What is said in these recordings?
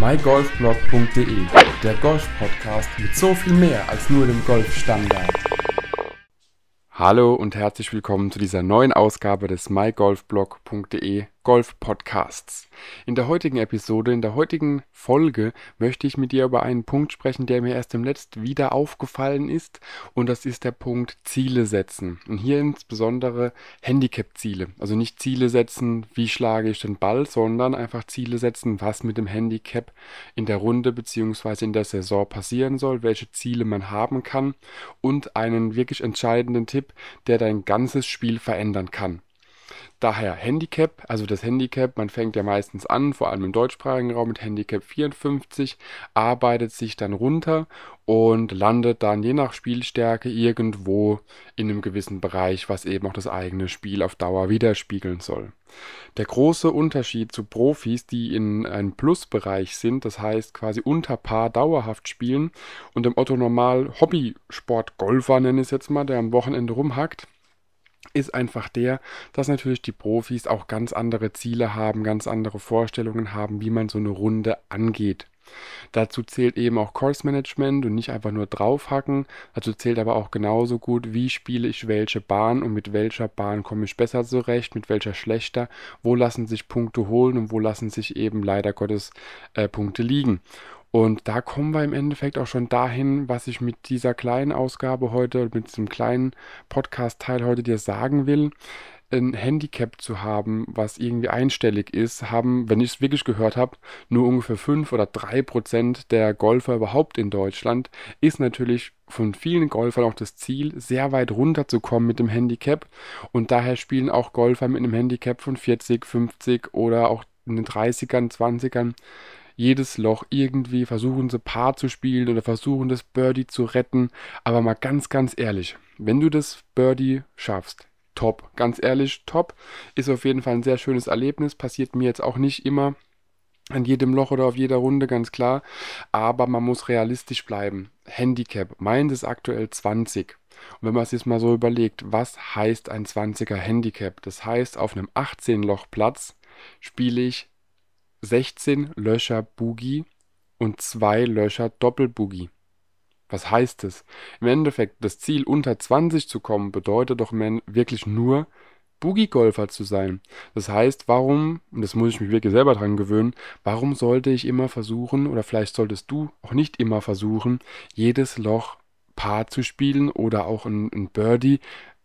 mygolfblog.de, der Golf-Podcast mit so viel mehr als nur dem Golfstandard. Hallo und herzlich willkommen zu dieser neuen Ausgabe des mygolfblog.de Golf Podcasts. In der heutigen Episode, in der heutigen Folge möchte ich mit dir über einen Punkt sprechen, der mir erst im letzten wieder aufgefallen ist und das ist der Punkt Ziele setzen. Und hier insbesondere Handicap-Ziele. Also nicht Ziele setzen, wie schlage ich den Ball, sondern einfach Ziele setzen, was mit dem Handicap in der Runde bzw. in der Saison passieren soll, welche Ziele man haben kann und einen wirklich entscheidenden Tipp, der dein ganzes Spiel verändern kann. Daher Handicap, also das Handicap, man fängt ja meistens an, vor allem im deutschsprachigen Raum mit Handicap 54, arbeitet sich dann runter und landet dann je nach Spielstärke irgendwo in einem gewissen Bereich, was eben auch das eigene Spiel auf Dauer widerspiegeln soll. Der große Unterschied zu Profis, die in einem Plusbereich sind, das heißt quasi unter Paar dauerhaft spielen und dem Otto Normal Hobbysport Golfer nenne ich es jetzt mal, der am Wochenende rumhackt, ist einfach der, dass natürlich die Profis auch ganz andere Ziele haben, ganz andere Vorstellungen haben, wie man so eine Runde angeht. Dazu zählt eben auch Course Management und nicht einfach nur draufhacken. Dazu zählt aber auch genauso gut, wie spiele ich welche Bahn und mit welcher Bahn komme ich besser zurecht, mit welcher schlechter, wo lassen sich Punkte holen und wo lassen sich eben leider Gottes äh, Punkte liegen. Und da kommen wir im Endeffekt auch schon dahin, was ich mit dieser kleinen Ausgabe heute, mit diesem kleinen Podcast-Teil heute dir sagen will. Ein Handicap zu haben, was irgendwie einstellig ist, haben, wenn ich es wirklich gehört habe, nur ungefähr 5 oder 3 Prozent der Golfer überhaupt in Deutschland, ist natürlich von vielen Golfern auch das Ziel, sehr weit runterzukommen mit dem Handicap. Und daher spielen auch Golfer mit einem Handicap von 40, 50 oder auch in den 30ern, 20ern jedes Loch irgendwie, versuchen sie Paar zu spielen oder versuchen das Birdie zu retten. Aber mal ganz, ganz ehrlich, wenn du das Birdie schaffst, top. Ganz ehrlich, top. Ist auf jeden Fall ein sehr schönes Erlebnis. Passiert mir jetzt auch nicht immer an jedem Loch oder auf jeder Runde, ganz klar. Aber man muss realistisch bleiben. Handicap, meint es aktuell 20. Und wenn man es jetzt mal so überlegt, was heißt ein 20er Handicap? Das heißt, auf einem 18-Loch-Platz spiele ich 16 Löcher Boogie und 2 Löcher Doppelboogie. Was heißt es? Im Endeffekt, das Ziel unter 20 zu kommen, bedeutet doch wirklich nur, Boogie-Golfer zu sein. Das heißt, warum, und das muss ich mich wirklich selber dran gewöhnen, warum sollte ich immer versuchen, oder vielleicht solltest du auch nicht immer versuchen, jedes Loch Paar zu spielen oder auch ein, ein Birdie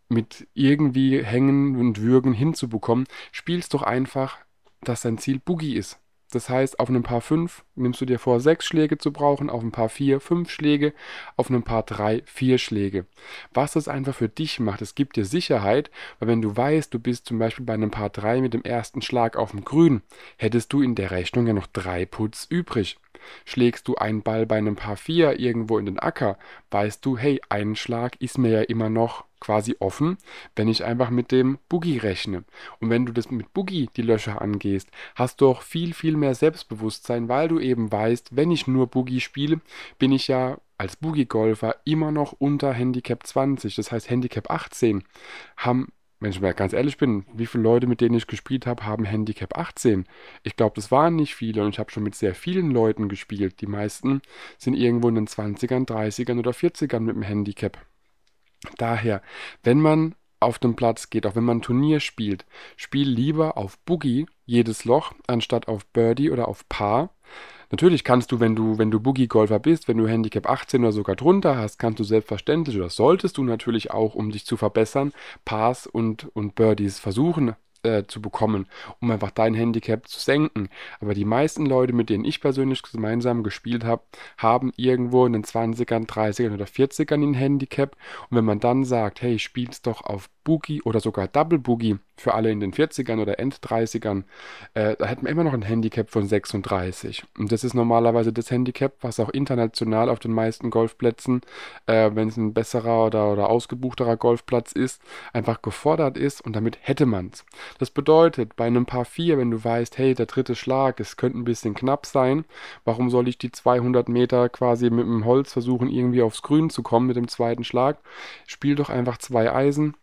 mit irgendwie Hängen und Würgen hinzubekommen. Spielst doch einfach, dass dein Ziel Boogie ist. Das heißt, auf einem Paar 5 nimmst du dir vor, 6 Schläge zu brauchen, auf einem Paar 4 5 Schläge, auf einem Paar 3 4 Schläge. Was das einfach für dich macht, es gibt dir Sicherheit, weil wenn du weißt, du bist zum Beispiel bei einem Paar 3 mit dem ersten Schlag auf dem Grün, hättest du in der Rechnung ja noch 3 Putz übrig. Schlägst du einen Ball bei einem Paar 4 irgendwo in den Acker, weißt du, hey, einen Schlag ist mir ja immer noch quasi offen, wenn ich einfach mit dem Boogie rechne. Und wenn du das mit Boogie die Löcher angehst, hast du auch viel, viel mehr Selbstbewusstsein, weil du eben weißt, wenn ich nur Boogie spiele, bin ich ja als Boogie-Golfer immer noch unter Handicap 20. Das heißt, Handicap 18 haben wenn ich ganz ehrlich bin, wie viele Leute, mit denen ich gespielt habe, haben Handicap 18? Ich glaube, das waren nicht viele und ich habe schon mit sehr vielen Leuten gespielt. Die meisten sind irgendwo in den 20ern, 30ern oder 40ern mit dem Handicap. Daher, wenn man auf den Platz geht, auch wenn man ein Turnier spielt, spiel lieber auf Boogie jedes Loch, anstatt auf Birdie oder auf Paar, Natürlich kannst du, wenn du, wenn du Boogie-Golfer bist, wenn du Handicap 18 oder sogar drunter hast, kannst du selbstverständlich oder solltest du natürlich auch, um dich zu verbessern, Pars und, und Birdies versuchen äh, zu bekommen, um einfach dein Handicap zu senken. Aber die meisten Leute, mit denen ich persönlich gemeinsam gespielt habe, haben irgendwo in den 20ern, 30ern oder 40ern ein Handicap. Und wenn man dann sagt, hey, spiel's doch auf Boogie oder sogar Double Boogie, für alle in den 40ern oder End-30ern, äh, da hätten wir immer noch ein Handicap von 36. Und das ist normalerweise das Handicap, was auch international auf den meisten Golfplätzen, äh, wenn es ein besserer oder, oder ausgebuchterer Golfplatz ist, einfach gefordert ist und damit hätte man es. Das bedeutet, bei einem Paar 4, wenn du weißt, hey, der dritte Schlag, es könnte ein bisschen knapp sein, warum soll ich die 200 Meter quasi mit dem Holz versuchen, irgendwie aufs Grün zu kommen mit dem zweiten Schlag? Spiel doch einfach zwei Eisen,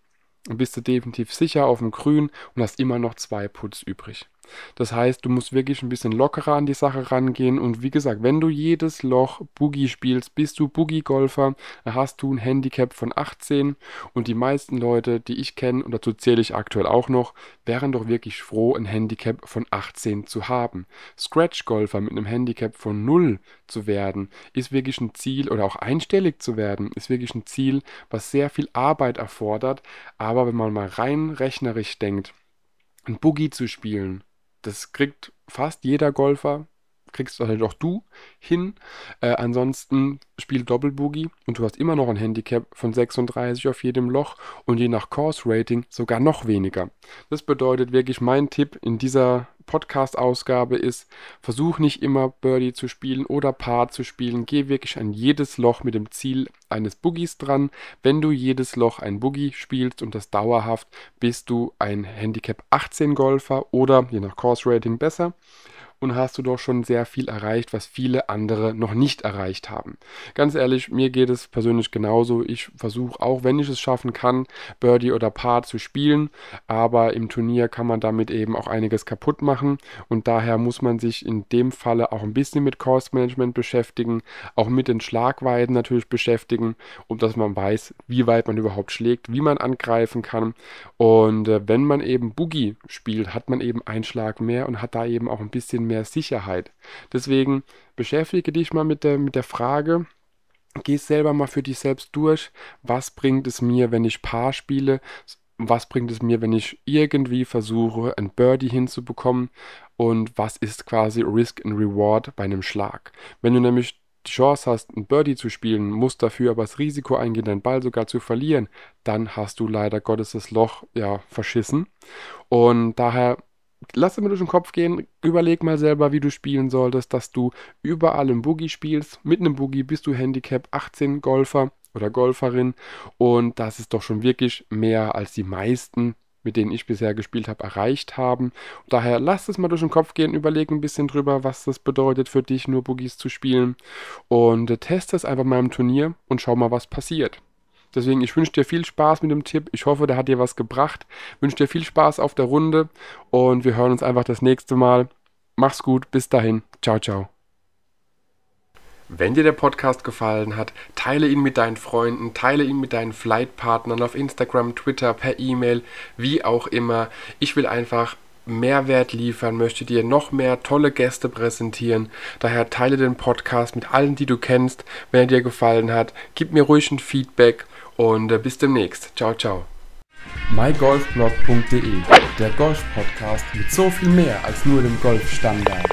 bist du definitiv sicher auf dem Grün und hast immer noch zwei Putts übrig. Das heißt, du musst wirklich ein bisschen lockerer an die Sache rangehen. Und wie gesagt, wenn du jedes Loch Boogie spielst, bist du Boogie-Golfer, hast du ein Handicap von 18. Und die meisten Leute, die ich kenne, und dazu zähle ich aktuell auch noch, wären doch wirklich froh, ein Handicap von 18 zu haben. Scratch-Golfer mit einem Handicap von 0 zu werden, ist wirklich ein Ziel oder auch einstellig zu werden, ist wirklich ein Ziel, was sehr viel Arbeit erfordert. Aber wenn man mal rein rechnerisch denkt, ein Boogie zu spielen, das kriegt fast jeder Golfer kriegst du halt auch du hin. Äh, ansonsten spiel Doppelboogie und du hast immer noch ein Handicap von 36 auf jedem Loch und je nach Course Rating sogar noch weniger. Das bedeutet wirklich mein Tipp in dieser Podcast-Ausgabe ist, versuch nicht immer Birdie zu spielen oder Paar zu spielen. Geh wirklich an jedes Loch mit dem Ziel eines Boogies dran. Wenn du jedes Loch ein Boogie spielst und das dauerhaft, bist du ein Handicap 18 Golfer oder je nach Course Rating besser und hast du doch schon sehr viel erreicht, was viele andere noch nicht erreicht haben. Ganz ehrlich, mir geht es persönlich genauso. Ich versuche auch, wenn ich es schaffen kann, Birdie oder Paar zu spielen, aber im Turnier kann man damit eben auch einiges kaputt machen und daher muss man sich in dem Falle auch ein bisschen mit Cost Management beschäftigen, auch mit den Schlagweiten natürlich beschäftigen, um dass man weiß, wie weit man überhaupt schlägt, wie man angreifen kann und äh, wenn man eben Boogie spielt, hat man eben einen Schlag mehr und hat da eben auch ein bisschen mehr mehr Sicherheit. Deswegen beschäftige dich mal mit der, mit der Frage, geh selber mal für dich selbst durch, was bringt es mir, wenn ich Paar spiele, was bringt es mir, wenn ich irgendwie versuche, ein Birdie hinzubekommen und was ist quasi Risk and Reward bei einem Schlag. Wenn du nämlich die Chance hast, ein Birdie zu spielen, musst dafür aber das Risiko eingehen, deinen Ball sogar zu verlieren, dann hast du leider Gottes das Loch ja verschissen. Und daher lass es mal durch den Kopf gehen, überleg mal selber, wie du spielen solltest, dass du überall im Boogie spielst. Mit einem Boogie bist du Handicap 18 Golfer oder Golferin und das ist doch schon wirklich mehr als die meisten mit denen ich bisher gespielt habe, erreicht haben. Daher lasst es mal durch den Kopf gehen, überleg ein bisschen drüber, was das bedeutet für dich, nur Boogies zu spielen. Und äh, teste es einfach mal im Turnier und schau mal, was passiert. Deswegen, ich wünsche dir viel Spaß mit dem Tipp. Ich hoffe, der hat dir was gebracht. Ich wünsche dir viel Spaß auf der Runde und wir hören uns einfach das nächste Mal. Mach's gut, bis dahin. Ciao, ciao. Wenn dir der Podcast gefallen hat, teile ihn mit deinen Freunden, teile ihn mit deinen Flightpartnern auf Instagram, Twitter, per E-Mail, wie auch immer. Ich will einfach Mehrwert liefern, möchte dir noch mehr tolle Gäste präsentieren. Daher teile den Podcast mit allen, die du kennst, wenn er dir gefallen hat. Gib mir ruhig ein Feedback und äh, bis demnächst. Ciao, ciao. mygolfblog.de, der Golf-Podcast mit so viel mehr als nur dem Golfstandard.